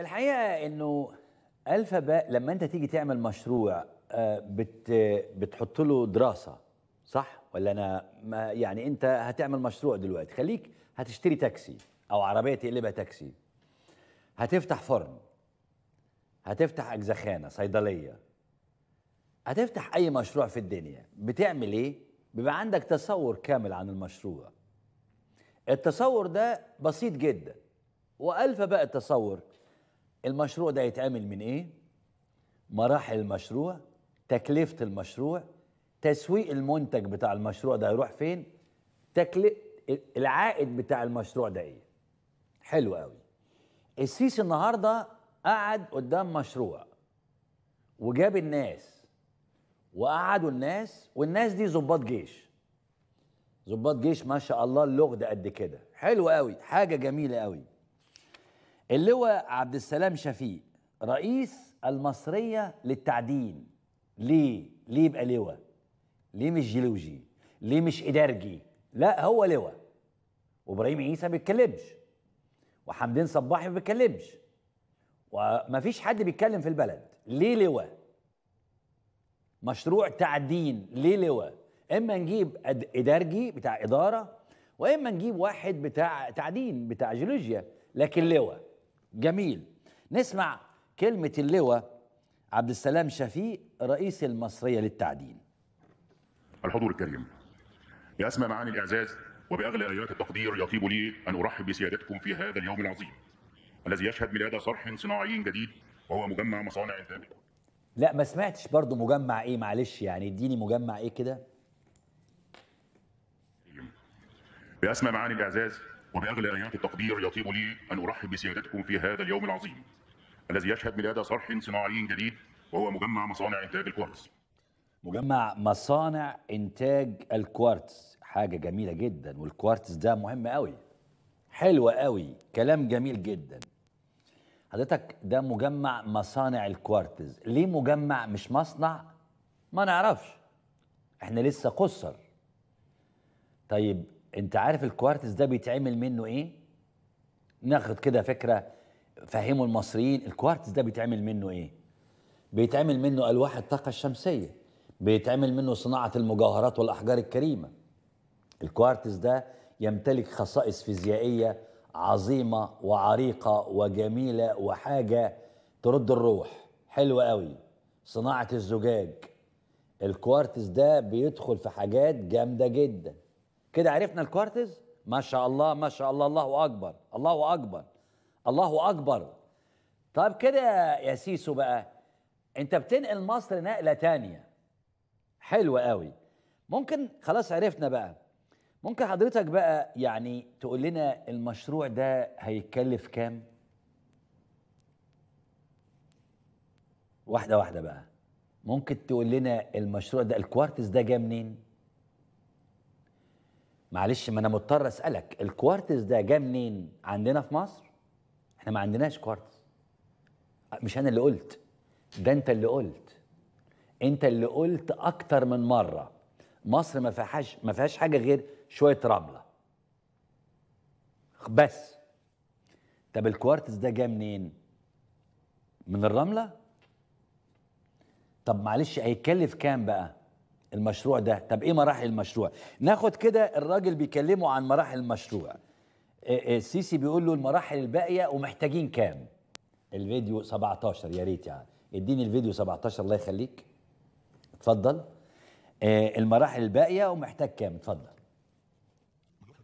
الحقيقه انه الفا باء لما انت تيجي تعمل مشروع آه، بت بتحط له دراسه صح ولا انا ما يعني انت هتعمل مشروع دلوقتي خليك هتشتري تاكسي او عربيه تقلبها تاكسي هتفتح فرن هتفتح اجزخانه صيدليه هتفتح اي مشروع في الدنيا بتعمل ايه بيبقى عندك تصور كامل عن المشروع التصور ده بسيط جدا والف بقى التصور المشروع ده يتعمل من ايه مراحل المشروع تكلفه المشروع تسويق المنتج بتاع المشروع ده هيروح فين تكلفه العائد بتاع المشروع ده ايه حلو قوي السيسي النهارده قعد قدام مشروع وجاب الناس وقعدوا الناس والناس دي ظباط جيش ظباط جيش ما شاء الله اللغد قد كده حلو قوي حاجه جميله قوي اللواء عبد السلام شفيق رئيس المصرية للتعدين ليه؟ ليه يبقى لواء؟ ليه مش جيولوجي؟ ليه مش إدارجي؟ لا هو لواء وابراهيم عيسى ما بيتكلمش وحمدين صباحي ما بيتكلمش ومفيش حد بيتكلم في البلد ليه لواء؟ مشروع تعدين ليه لواء؟ اما نجيب إدارجي بتاع إدارة واما نجيب واحد بتاع تعدين بتاع جيولوجيا لكن لواء جميل نسمع كلمة اللواء عبد السلام شفيق رئيس المصرية للتعدين الحضور الكريم بأسمى معاني الإعزاز وبأغلى آيات التقدير يطيب لي أن أرحب بسيادتكم في هذا اليوم العظيم الذي يشهد ميلاد صرح صناعي جديد وهو مجمع مصانع الدابل لا ما سمعتش برضو مجمع ايه معلش يعني اديني مجمع ايه كده بأسمى معاني الإعزاز وبأغلى آيات التقدير يطيب لي أن أرحب بسيادتكم في هذا اليوم العظيم الذي يشهد ميلاد صرح صناعي جديد وهو مجمع مصانع إنتاج الكوارتز مجمع مصانع إنتاج الكوارتز حاجة جميلة جدا والكوارتز ده مهم قوي حلوة قوي كلام جميل جدا حضرتك ده مجمع مصانع الكوارتز ليه مجمع مش مصنع ما نعرفش احنا لسه قصر طيب انت عارف الكوارتز ده بيتعمل منه ايه ناخد كده فكره فهموا المصريين الكوارتز ده بيتعمل منه ايه بيتعمل منه الواح الطاقه الشمسيه بيتعمل منه صناعه المجوهرات والاحجار الكريمه الكوارتز ده يمتلك خصائص فيزيائيه عظيمه وعريقه وجميله وحاجه ترد الروح حلوه قوي صناعه الزجاج الكوارتز ده بيدخل في حاجات جامده جدا كده عرفنا الكوارتز ما شاء الله ما شاء الله الله اكبر الله اكبر الله اكبر طب كده يا سيسو بقى انت بتنقل مصر نقله تانية حلوه قوي ممكن خلاص عرفنا بقى ممكن حضرتك بقى يعني تقول لنا المشروع ده هيتكلف كام واحده واحده بقى ممكن تقول لنا المشروع ده الكوارتز ده جه منين معلش ما انا مضطر اسالك الكوارتز ده جه منين عندنا في مصر احنا ما عندناش كوارتز مش انا اللي قلت ده انت اللي قلت انت اللي قلت اكتر من مره مصر ما فيهاش ما فيهاش حاجه غير شويه رمله بس طب الكوارتز ده جه منين من الرمله طب معلش هيتكلف كام بقى المشروع ده طب ايه مراحل المشروع ناخد كده الراجل بيكلمه عن مراحل المشروع آه، آه، السيسي بيقول له المراحل الباقيه ومحتاجين كام الفيديو 17 يا ريت يعني اديني الفيديو 17 الله يخليك اتفضل آه، المراحل الباقيه ومحتاج كام اتفضل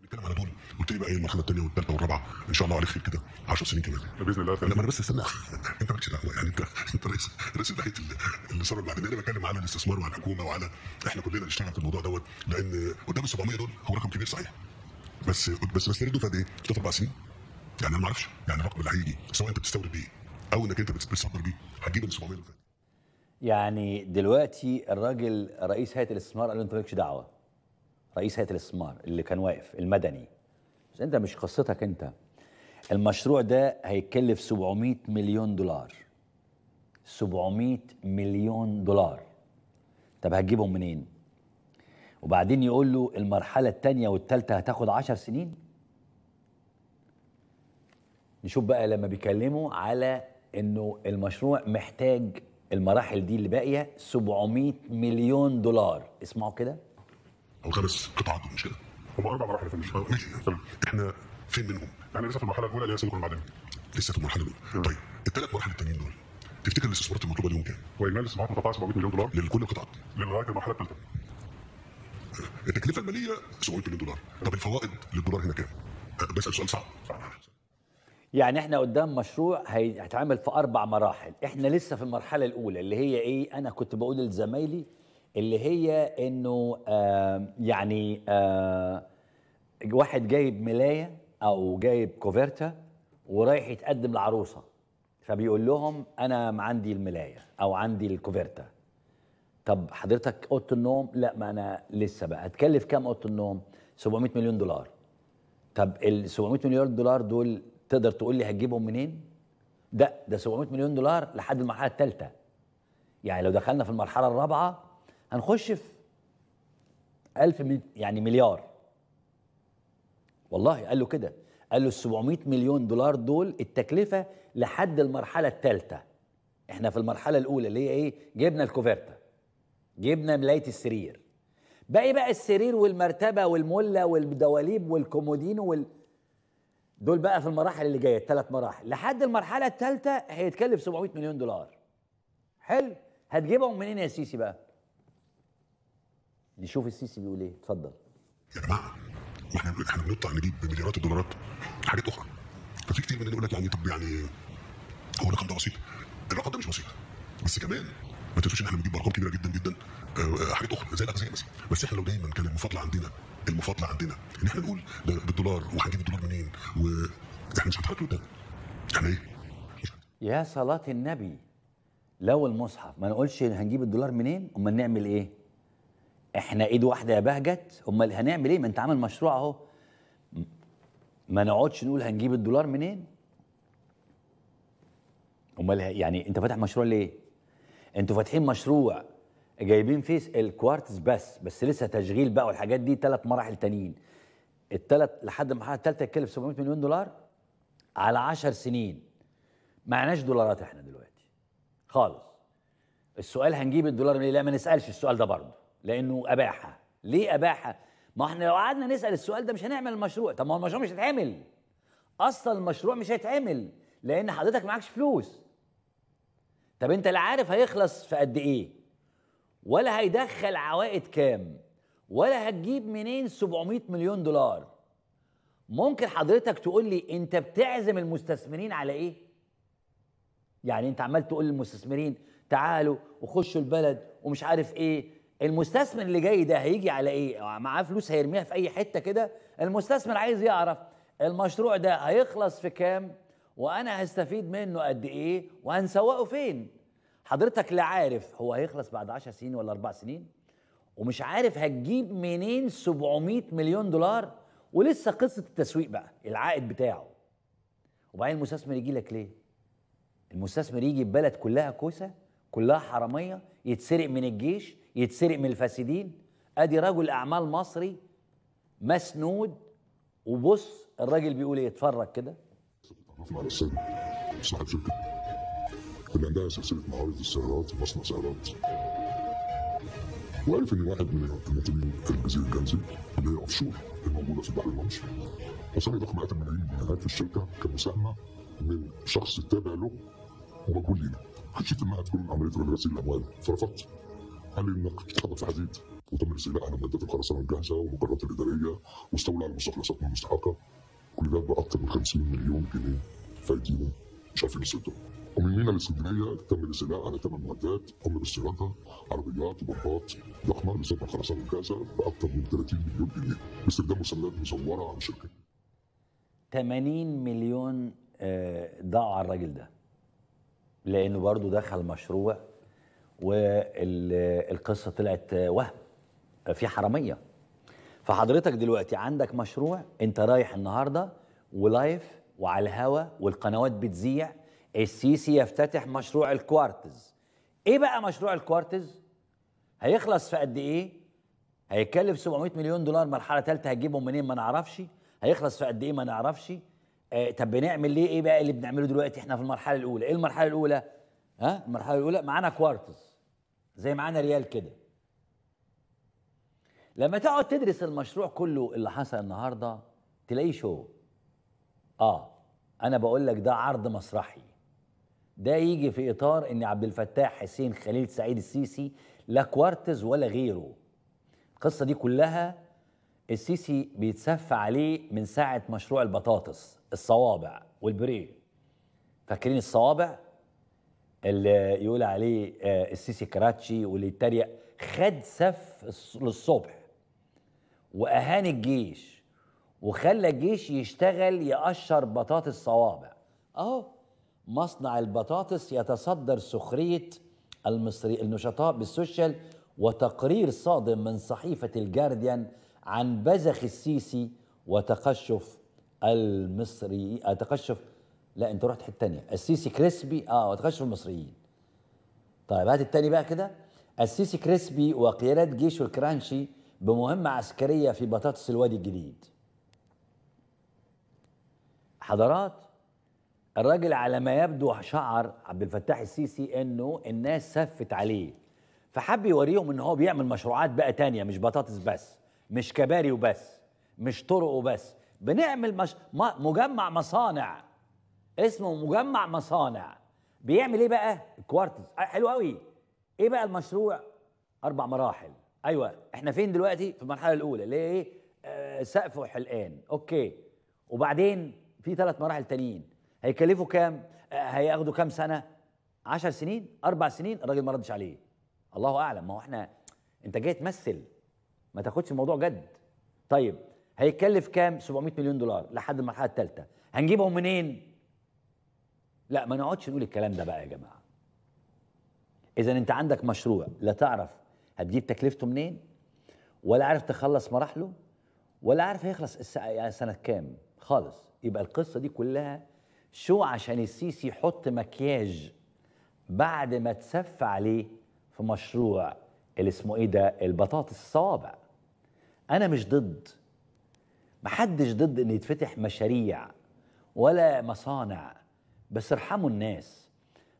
بنتكلم على دول قلت لي بقى ايه المرحله الثانيه والثالثه والرابعه ان شاء الله عليك خير كده 10 سنين كمان باذن الله لما انا بس استنى انت مالكش دعوه يعني انت انت رئيس رئيس اللي صار بعدين انا بتكلم على الاستثمار وعلى الحكومه وعلى احنا كلنا نشتغل في الموضوع دوت لان قدام ال 700 دول هو رقم كبير صحيح بس بس نرده في قد ايه؟ ثلاث اربع سنين يعني انا ما اعرفش يعني الرقم اللي هيجي سواء انت بتستورد بيه او انك انت بتصدر بيه هتجيب ال 700 دول يعني دلوقتي الراجل رئيس هيئه الاستثمار قال له انت مالكش دعوه رئيس هيئه الاستثمار اللي كان واقف المدني بس انت مش قصتك انت المشروع ده هيتكلف 700 مليون دولار 700 مليون دولار طب هتجيبهم منين وبعدين يقول له المرحلة الثانية والثالثة هتاخد 10 سنين نشوف بقى لما بيكلموا على انه المشروع محتاج المراحل دي اللي باقية 700 مليون دولار اسمعوا كده الغرس قطعات مش كده هم اربع مراحل يا فندم ماشي تمام احنا فين منهم؟ احنا يعني لسه في المرحله الاولى اللي هي سلوك المعدن لسه في المرحله الاولى طيب الثلاث مراحل التانيين دول تفتكر الاستثمارات المطلوبه ليهم كام؟ اجمالي الاستثمارات متوقعه 700 مليون دولار لكل القطاعات لغايه المرحله الثالثه التكلفه الماليه 700 مليون دولار طب الفوائد للدولار هنا كام؟ أه، بسال سؤال صعب يعني احنا قدام مشروع هيتعمل في اربع مراحل احنا لسه في المرحله الاولى اللي هي ايه انا كنت بقول لزمايلي اللي هي انه آه يعني آه واحد جايب ملايه او جايب كوفرتا ورايح يتقدم لعروسه فبيقول لهم انا عندي الملايه او عندي الكوفرتا طب حضرتك اوضه النوم لا ما انا لسه بقى هتكلف كام اوضه النوم 700 مليون دولار طب ال 700 مليون دولار دول تقدر تقول لي هتجيبهم منين ده ده 700 مليون دولار لحد المرحله الثالثه يعني لو دخلنا في المرحله الرابعه هنخش في 1000 يعني مليار والله قال له كده قال له ال 700 مليون دولار دول التكلفه لحد المرحله الثالثه احنا في المرحله الاولى اللي هي ايه جبنا الكوفرتا جبنا ملايه السرير باقي بقى السرير والمرتبه والمله والدواليب والكومودينو وال... دول بقى في المراحل اللي جايه الثلاث مراحل لحد المرحله الثالثه هيتكلف 700 مليون دولار حلو هتجيبهم منين يا سيسي بقى نشوف السيسي بيقول ايه اتفضل يا جماعه احنا احنا بنطلع نجيب بمليارات الدولارات حاجات اخرى ففي كتير مننا يقول لك يعني طب يعني هو الرقم ده بسيط الرقم ده مش بسيط بس كمان ما تنسوش ان احنا بنجيب ارقام كبيره جدا جدا آه، حاجات اخرى زي الاغذيه مثلا بس احنا لو دايما كان المفاضله عندنا المفاضله عندنا ان احنا نقول ده بالدولار وهنجيب الدولار منين واحنا مش هنتحرك لقدام احنا ايه؟ يا صلاه النبي لو المصحف ما نقولش هنجيب الدولار منين امال نعمل ايه؟ احنا ايد واحده يا بهجت امال هنعمل ايه ما انت عامل مشروع اهو ما نقعدش نقول هنجيب الدولار منين امال يعني انت فاتح مشروع ليه انتوا فاتحين مشروع جايبين فيه الكوارتز بس بس لسه تشغيل بقى والحاجات دي ثلاث مراحل تانيين الثلاث لحد المرحله الثالثه تكلف 700 مليون دولار على 10 سنين معناش دولارات احنا دلوقتي خالص السؤال هنجيب الدولار منين لا ما نسالش السؤال ده برضه لانه اباحه ليه اباحه ما احنا لو قعدنا نسال السؤال ده مش هنعمل المشروع طب ما هو المشروع مش هيتعمل اصلا المشروع مش هيتعمل لان حضرتك معكش فلوس طب انت لا عارف هيخلص في قد ايه ولا هيدخل عوائد كام ولا هتجيب منين 700 مليون دولار ممكن حضرتك تقول لي انت بتعزم المستثمرين على ايه يعني انت عمال تقول للمستثمرين تعالوا وخشوا البلد ومش عارف ايه المستثمر اللي جاي ده هيجي على ايه معاه فلوس هيرميها في اي حته كده المستثمر عايز يعرف المشروع ده هيخلص في كام وانا هستفيد منه قد ايه وهنسوقه فين حضرتك لا عارف هو هيخلص بعد 10 سنين ولا 4 سنين ومش عارف هتجيب منين 700 مليون دولار ولسه قصه التسويق بقى العائد بتاعه وبعدين المستثمر يجي لك ليه المستثمر يجي ببلد كلها كوسه كلها حراميه يتسرق من الجيش يتسرق من الفاسدين ادي رجل اعمال مصري مسنود وبص الراجل بيقول ايه اتفرج كده على السن صاحب شركه اللي عندها سلسله معارض السيارات ومصنع سيارات وعرف ان واحد من المواطنين في الجزيره الجنسي اللي هي اوف شور الموجوده في بحر المنش وصل ضخ مئات الملايين من في الشركه كمساهمه من شخص تابع له ومجهول لينا خشيت انها تكون عمليه غسيل الاموال فرفضت علي بن شرف عزيز وتم الاستيلاء على مادات الخرسانه الجاهزه والمقرات الاداريه واستولى على المستخلصات المستحقه كل ده باكثر من 50 مليون جنيه في مش عارفين نسدهم ومن مينا الاسكندريه تم الاستيلاء على ثمان معدات قم باستيرادها عربيات وبمبات ضخمه لصنع الخرسانه الجاهزه باكثر من 30 مليون جنيه باستخدام مسلات مزوره عن شركه 80 مليون آه، ضاع على الراجل ده لانه برضه دخل مشروع والقصه طلعت وهم في حراميه فحضرتك دلوقتي عندك مشروع انت رايح النهارده ولايف وعلى الهوا والقنوات بتذيع السيسي يفتتح مشروع الكوارتز ايه بقى مشروع الكوارتز هيخلص في قد ايه هيكلف 700 مليون دولار مرحله ثالثه هتجيبهم منين ما نعرفش هيخلص في قد ايه ما نعرفش آه طب بنعمل ليه ايه بقى اللي بنعمله دلوقتي احنا في المرحله الاولى ايه المرحله الاولى ها المرحله الاولى معانا كوارتز زي معانا ريال كده لما تقعد تدرس المشروع كله اللي حصل النهارده تلاقيه شو اه انا بقول لك ده عرض مسرحي ده يجي في اطار ان عبد الفتاح حسين خليل سعيد السيسي لا كوارتز ولا غيره القصه دي كلها السيسي بيتسف عليه من ساعه مشروع البطاطس الصوابع والبريه فاكرين الصوابع اللي يقول عليه آه، السيسي كراتشي واللي يتريق خد سف للصبح واهان الجيش وخلى الجيش يشتغل يقشر بطاطس صوابع اهو مصنع البطاطس يتصدر سخريه المصري النشطاء بالسوشيال وتقرير صادم من صحيفه الجارديان عن بذخ السيسي وتقشف المصري تقشف لا انت رحت حته تانية السيسي كريسبي اه وتخش في المصريين طيب هات التاني بقى كده السيسي كريسبي وقيادات جيشه الكرانشي بمهمه عسكريه في بطاطس الوادي الجديد حضرات الراجل على ما يبدو شعر عبد الفتاح السيسي انه الناس سفت عليه فحب يوريهم ان هو بيعمل مشروعات بقى تانية مش بطاطس بس مش كباري وبس مش طرق وبس بنعمل مش... مجمع مصانع اسمه مجمع مصانع بيعمل ايه بقى الكوارتز آه، حلو قوي ايه بقى المشروع اربع مراحل ايوه احنا فين دلوقتي في المرحله الاولى اللي هي ايه آه، سقف وحلقان اوكي وبعدين في ثلاث مراحل تانيين هيكلفوا كام آه هياخدوا كام سنه 10 سنين اربع سنين الراجل ما ردش عليه الله اعلم ما هو احنا انت جاي تمثل ما تاخدش الموضوع جد طيب هيكلف كام 700 مليون دولار لحد المرحله الثالثه هنجيبهم منين لا ما نقعدش نقول الكلام ده بقى يا جماعه اذا انت عندك مشروع لا تعرف هتجيب تكلفته منين ولا عارف تخلص مراحله ولا عارف هيخلص يعني سنه كام خالص يبقى القصه دي كلها شو عشان السيسي يحط مكياج بعد ما تسف عليه في مشروع اللي اسمه ايه ده البطاطس الصوابع انا مش ضد محدش ضد ان يتفتح مشاريع ولا مصانع بس ارحموا الناس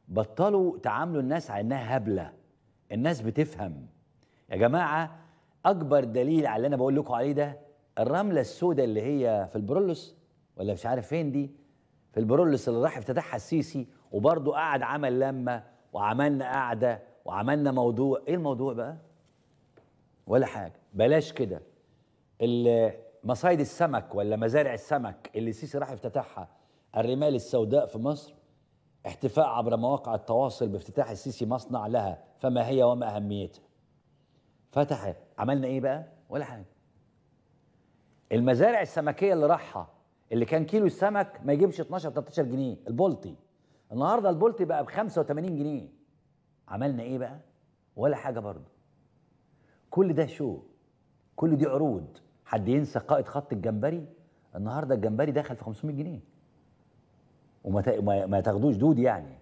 بطلوا تعاملوا الناس على انها هبله الناس بتفهم يا جماعه اكبر دليل على اللي انا بقول لكم عليه ده الرمله السوداء اللي هي في البرولس ولا مش عارف فين دي في البرولس اللي راح افتتحها السيسي وبرضه قعد عمل لمه وعملنا قعده وعملنا موضوع ايه الموضوع بقى ولا حاجه بلاش كده مصايد السمك ولا مزارع السمك اللي السيسي راح افتتحها الرمال السوداء في مصر احتفاء عبر مواقع التواصل بافتتاح السيسي مصنع لها فما هي وما اهميتها فتح عملنا ايه بقى ولا حاجه المزارع السمكيه اللي راحها اللي كان كيلو السمك ما يجيبش 12 13 جنيه البولتي النهارده البولتي بقى ب 85 جنيه عملنا ايه بقى ولا حاجه برضه كل ده شو كل دي عروض حد ينسى قائد خط الجمبري النهارده الجمبري دخل في 500 جنيه وما ما تاخدوش دود يعني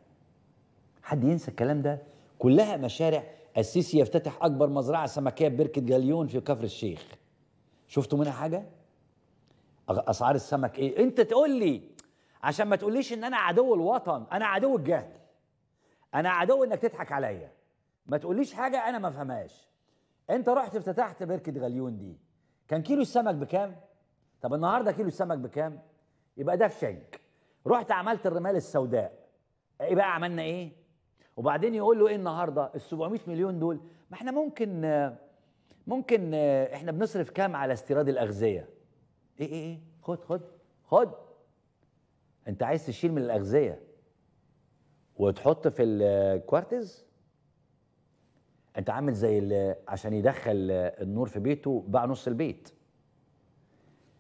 حد ينسى الكلام ده كلها مشارع السيسي يفتتح اكبر مزرعه سمكيه بركه جاليون في كفر الشيخ شفتوا منها حاجه اسعار السمك ايه انت تقول لي عشان ما تقوليش ان انا عدو الوطن انا عدو الجهل انا عدو انك تضحك عليا ما تقوليش حاجه انا ما فهمهاش انت رحت افتتحت بركه غليون دي كان كيلو السمك بكام طب النهارده كيلو السمك بكام يبقى ده فشنج رحت عملت الرمال السوداء ايه بقى عملنا ايه وبعدين يقول له ايه النهارده ال 700 مليون دول ما احنا ممكن ممكن احنا بنصرف كام على استيراد الاغذيه ايه ايه ايه خد خد خد انت عايز تشيل من الاغذيه وتحط في الكوارتز انت عامل زي عشان يدخل النور في بيته باع نص البيت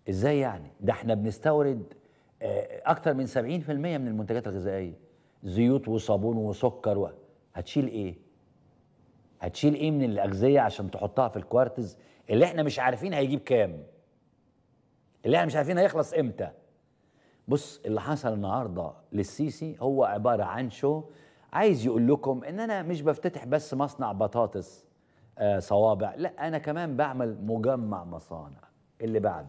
ازاي يعني ده احنا بنستورد آه، اكتر من 70% من المنتجات الغذائيه زيوت وصابون وسكر و... هتشيل ايه هتشيل ايه من الاغذيه عشان تحطها في الكوارتز اللي احنا مش عارفين هيجيب كام اللي احنا مش عارفين هيخلص امتى بص اللي حصل النهارده للسيسي هو عباره عن شو عايز يقول لكم ان انا مش بفتتح بس مصنع بطاطس آه صوابع لا انا كمان بعمل مجمع مصانع اللي بعده